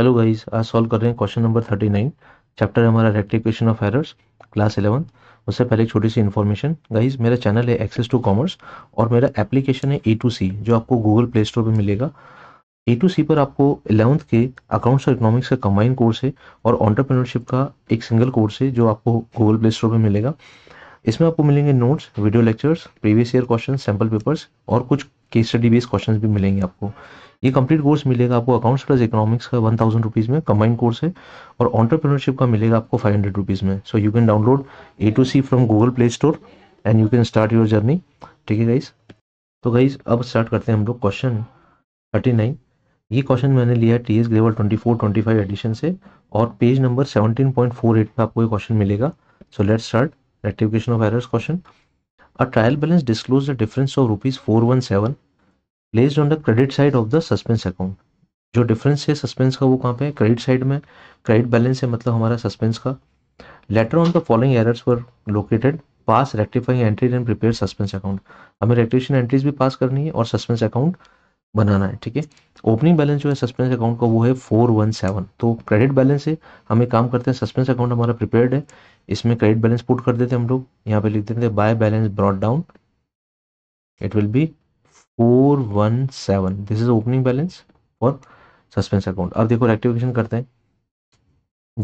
hello guys आज solve कर रहे हैं question number thirty nine chapter हमारा rectification of errors class eleven उससे पहले एक छोटी सी इन्फॉर्मेशन गाइस मेरा चैनल है एक्सेस टू कॉमर्स और मेरा एप्लीकेशन है ए टू सी जो आपको गूगल प्ले स्टोर पर मिलेगा ए टू सी पर आपको इलेवंथ के अकाउंट्स और इकोनॉमिक्स का कंबाइन कोर्स है और ऑन्टरप्रीनरशिप का एक सिंगल कोर्स है जो आपको गूगल प्ले स्टोर पर मिलेगा इसमें आपको मिलेंगे notes video lectures previous year question sample papers और कुछ के स्टडी बेस्ड क्वेश्चन भी मिलेंगे आपको ये कंप्लीट कोर्स मिलेगा आपको अकाउंट्स प्लस इकोनॉमिक्स का वन थाउजेंड रुपीज़ में कंबाइंड कोर्स है और ऑन्टरप्रीनरशिप का मिलेगा आपको फाइव हंड्रेड रुपीज़ में so you can download A to C from Google Play Store and you can start your journey ठीक है गाइज तो गाइज अब स्टार्ट करते हैं हम लोग क्वेश्चन थर्टी नाइन ये क्वेश्चन मैंने लिया T S Grewal twenty four twenty five edition से और page number seventeen point four eight पर आपको ये क्वेश्चन मिलेगा so let start errors question a trial balance disclose the difference of rupees four one seven placed on the credit side of the suspense account जो difference है suspense का वो कहाँ पे क्रेडिट साइड में क्रेडिट बैलेंस है मतलब हमारा सस्पेंस का letter on the following errors were located pass rectifying entry and prepare suspense account हमें रेक्टिफिकेशन एंट्रीज भी पास करनी है और सस्पेंस अकाउंट बनाना है ठीक है ओपनिंग बैलेंस जो है सस्पेंस अकाउंट का वो है फोर वन सेवन तो क्रेडिट बैलेंस है हमें काम करते हैं सस्पेंस अकाउंट हमारा प्रिपेयर्ड है इसमें क्रेडिट बैलेंस पुट कर देते हैं हम लोग यहाँ पे लिख देते हैं by balance brought down it will be seven this is opening balance for suspense account अब देखो रेक्टिवेशन करते हैं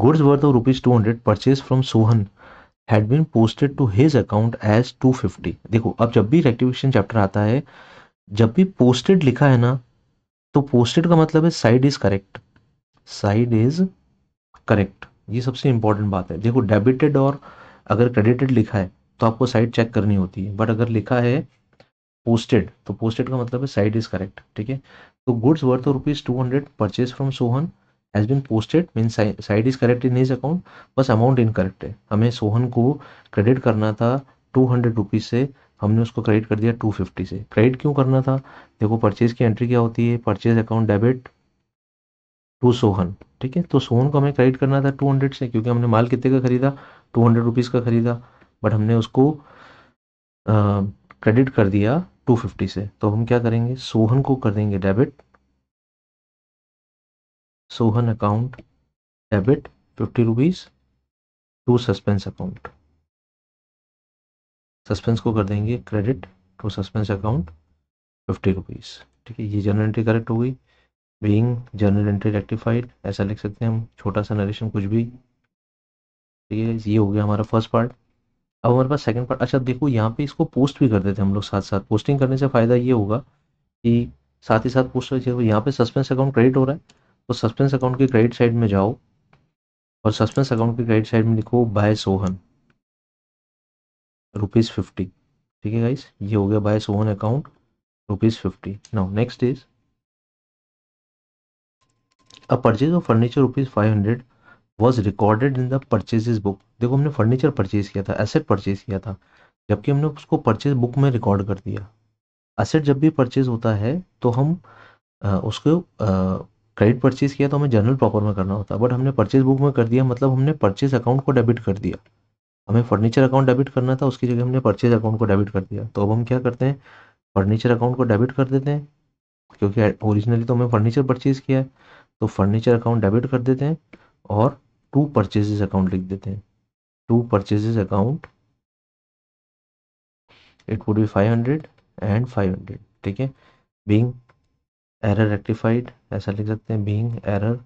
goods worth of rupees two hundred purchase from Sohan had been posted to his account as fifty देखो अब जब भी rectification chapter आता है जब भी पोस्टेड लिखा है ना तो पोस्टेड का मतलब है side is correct side is correct ये सबसे इंपॉर्टेंट बात है देखो डेबिटेड और अगर क्रेडिटेड लिखा है तो आपको साइड चेक करनी होती है बट अगर लिखा है पोस्टेड तो पोस्टेड का मतलब है साइड इज करेक्ट ठीक है तो goods worth of rupees two hundred purchase from Sohan has been posted mean side is correct in his account बस अमाउंट इनकरेक्ट है हमें सोहन को क्रेडिट करना था टू हंड्रेड रुपीज़ से हमने उसको क्रेडिट कर दिया टू फिफ्टी से क्रेडिट क्यों करना था देखो परचेज की एंट्री क्या होती है purchase account debit to Sohan ठीक है तो सोहन को हमें क्रेडिट करना था टू हंड्रेड से क्योंकि हमने माल कितने का खरीदा टू हंड्रेड रुपीज़ का खरीदा बट हमने उसको क्रेडिट कर दिया टू फिफ्टी से तो हम क्या करेंगे सोहन को कर देंगे debit Sohan account debit fifty rupees to suspense account suspense को कर देंगे credit to suspense account fifty rupees ठीक है ये जर्नल एंट्री करेक्ट हो गई बीइंग जर्नल एंट्री रेक्टिफाइड ऐसा लिख सकते हैं हम छोटा सा नरेशन कुछ भी ठीक है ये हो गया हमारा फर्स्ट पार्ट अब हमारे पास सेकंड पार्ट अच्छा देखो यहाँ पे इसको पोस्ट भी कर देते हैं हम लोग साथ साथ पोस्टिंग करने से फ़ायदा ये होगा कि साथ ही साथ पोस्ट देखो यहाँ पे सस्पेंस अकाउंट क्रेडिट हो रहा है तो सस्पेंस अकाउंट के क्रेडिट साइड में जाओ और सस्पेंस अकाउंट के क्रेडिट साइड में लिखो बाय सोहन रुपीज़ ठीक है गाइस ये हो गया by Sohan account rupees now next is a purchase of furniture rupees five was recorded in the purchases book देखो हमने फर्नीचर परचेज किया था एसेट परचेज किया था जबकि हमने उसको परचेज बुक में रिकॉर्ड कर दिया एसेट जब भी परचेज होता है तो हम आ, उसको क्रेडिट परचेज किया तो हमें जनरल प्रॉपर में करना होता बट हमने परचेज बुक में कर दिया मतलब हमने परचेज अकाउंट को डेबिट कर दिया हमें फर्नीचर अकाउंट डेबिट करना था उसकी जगह हमने परचेज अकाउंट को डेबिट कर दिया तो अब हम क्या करते हैं फर्नीचर अकाउंट को डेबिट कर देते हैं क्योंकि ओरिजिनली तो हमें फर्नीचर परचेज किया है तो फर्नीचर अकाउंट डेबिट कर देते हैं और टू परचेजेस अकाउंट लिख देते हैं to purchases account it would be 500 and 500 ठीक है बीइंग एरर रेक्टिफाइड ऐसा लिख सकते हैं बीइंग एरर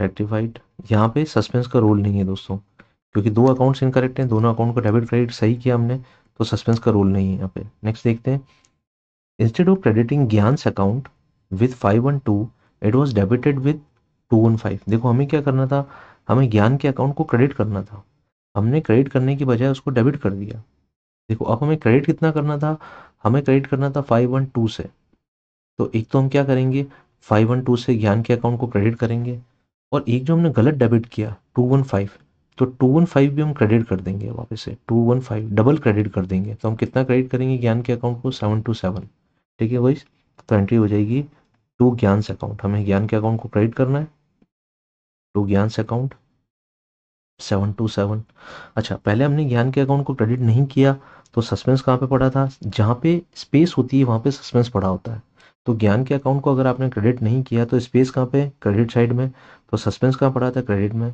रेक्टिफाइड यहाँ पे सस्पेंस का रोल नहीं है दोस्तों क्योंकि दो अकाउंट्स इनकरेक्ट हैं दोनों अकाउंट को डेबिट क्रेडिट सही किया हमने तो सस्पेंस का रोल नहीं है यहाँ पे नेक्स्ट देखते हैं instead of crediting Gyan's account with five one two it was debited with two one five देखो हमें क्या करना था हमें ज्ञान के अकाउंट को क्रेडिट करना था हमने क्रेडिट करने की बजाय उसको डेबिट कर दिया देखो अब हमें क्रेडिट कितना करना था हमें क्रेडिट करना था फाइव वन टू से तो एक तो हम क्या करेंगे फाइव वन टू से ज्ञान के अकाउंट को क्रेडिट करेंगे और एक जो हमने गलत डेबिट किया टू वन फाइव तो टू वन फाइव भी हम क्रेडिट कर देंगे वापस से two one five double credit कर देंगे तो हम कितना क्रेडिट करेंगे ज्ञान के अकाउंट को सेवन टू सेवन ठीक है वही तो एंट्री हो जाएगी टू ज्ञान से अकाउंट हमें ज्ञान के अकाउंट को क्रेडिट करना है to Gyan's account seven two seven अच्छा पहले हमने ज्ञान के अकाउंट को क्रेडिट नहीं किया तो सस्पेंस कहाँ पे पड़ा था जहाँ पे स्पेस होती है वहाँ पे सस्पेंस पड़ा होता है तो ज्ञान के अकाउंट को अगर आपने क्रेडिट नहीं किया तो स्पेस कहाँ पे क्रेडिट साइड में तो सस्पेंस कहाँ पड़ा था क्रेडिट में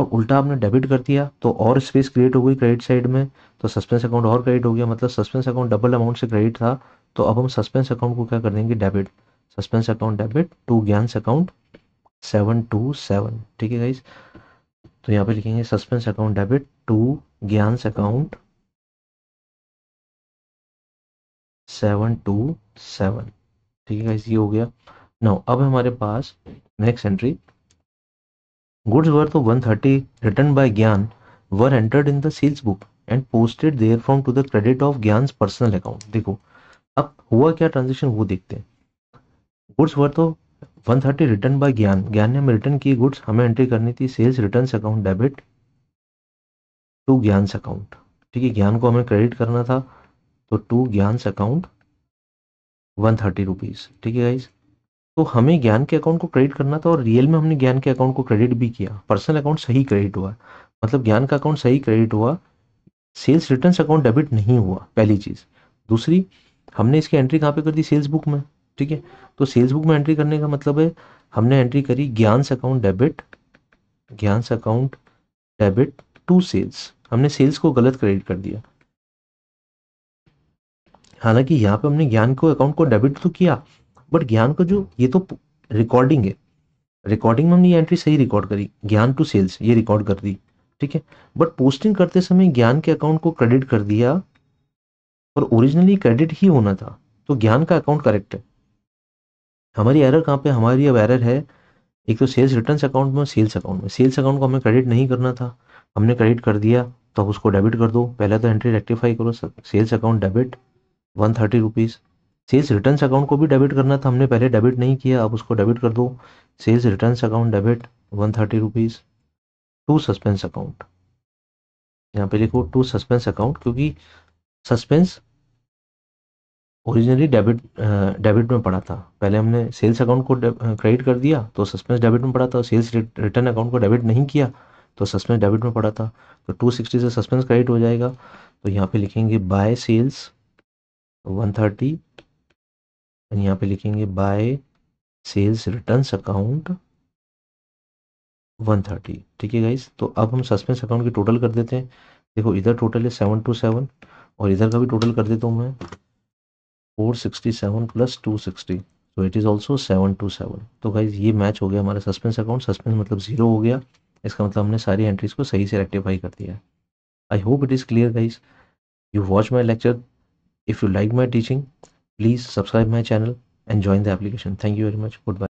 और उल्टा आपने डेबिट कर दिया तो और स्पेस क्रिएट हो गई क्रेडिट साइड में तो सस्पेंस अकाउंट और क्रेडिट हो गया मतलब सस्पेंस अकाउंट डबल अमाउंट से क्रेडिट था तो अब हम सस्पेंस अकाउंट को क्या कर देंगे debit suspense account debit to Gyan account seven two seven ठीक है गाइज तो यहाँ पे लिखेंगे suspense account debit to Gyan account seven two seven ठीक है गाइज ये हो गया नाउ अब हमारे पास next entry goods were to one thirty return by Gyan were entered in the sales book and posted there from to the credit of Gyan personal account देखो अब हुआ क्या ट्रांजेक्शन वो देखते हैं goods worth of one thirty return by Gyan Gyan ने हमें return की गुड्स हमें एंट्री करनी थी sales return account debit to Gyan account ठीक है ज्ञान को हमें क्रेडिट करना था तो to Gyan account one thirty rupees ठीक है गाइज तो हमें ज्ञान के अकाउंट को क्रेडिट करना था और रियल में हमने ज्ञान के अकाउंट को क्रेडिट भी किया पर्सनल अकाउंट सही क्रेडिट हुआ मतलब ज्ञान का अकाउंट सही क्रेडिट हुआ सेल्स रिटर्न अकाउंट डेबिट नहीं हुआ पहली चीज़ दूसरी हमने इसकी एंट्री कहाँ पे कर दी सेल्स बुक में ठीक है तो सेल्स बुक में एंट्री करने का मतलब है हमने एंट्री करी Gyan account debit Gyan account debit to sales हमने सेल्स को गलत क्रेडिट कर दिया हालांकि यहाँ पे हमने ज्ञान को अकाउंट को डेबिट तो किया बट ज्ञान को जो ये तो रिकॉर्डिंग है रिकॉर्डिंग में हमने ये एंट्री सही रिकॉर्ड करी ज्ञान टू सेल्स ये रिकॉर्ड कर दी ठीक है बट पोस्टिंग करते समय ज्ञान के अकाउंट को क्रेडिट कर दिया और ओरिजिनली क्रेडिट ही होना था तो ज्ञान का अकाउंट करेक्ट है हमारी एरर कहाँ पे हमारी अब एरर है एक तो सेल्स रिटर्न अकाउंट में सेल्स अकाउंट में सेल्स अकाउंट को हमें क्रेडिट नहीं करना था हमने क्रेडिट कर दिया तो उसको डेबिट कर दो पहले तो एंट्री रेक्टिफाई करो sales account debit one thirty rupees sales return account को भी डेबिट करना था हमने पहले डेबिट नहीं किया अब उसको डेबिट कर दो sales return account debit one thirty rupees to suspense account यहाँ पे लिखो टू सस्पेंस अकाउंट क्योंकि सस्पेंस ओरिजिनली डेबिट डेबिट में पड़ा था पहले हमने सेल्स अकाउंट को क्रेडिट uh, कर दिया तो सस्पेंस डेबिट में पड़ा था सेल्स रिटर्न अकाउंट को डेबिट नहीं किया तो सस्पेंस डेबिट में पड़ा था तो 260 से सस्पेंस क्रेडिट हो जाएगा तो यहाँ पे लिखेंगे बाय सेल्स 130 थर्टी यहाँ पे लिखेंगे बाय सेल्स रिटर्न अकाउंट 130 ठीक है गाइज तो अब हम सस्पेंस अकाउंट की टोटल कर देते हैं देखो इधर टोटल है सेवन टू सेवन और इधर का भी टोटल कर देता हूँ मैं 467 plus 260 so it is also seven two seven तो गाइज ये मैच हो गया हमारा सस्पेंस अकाउंट सस्पेंस मतलब जीरो हो गया इसका मतलब हमने सारी एंट्रीज को सही से रेक्टिफाई कर दिया I hope it is clear guys you watch my lecture if you like my teaching please subscribe my channel and join the application thank you very much good bye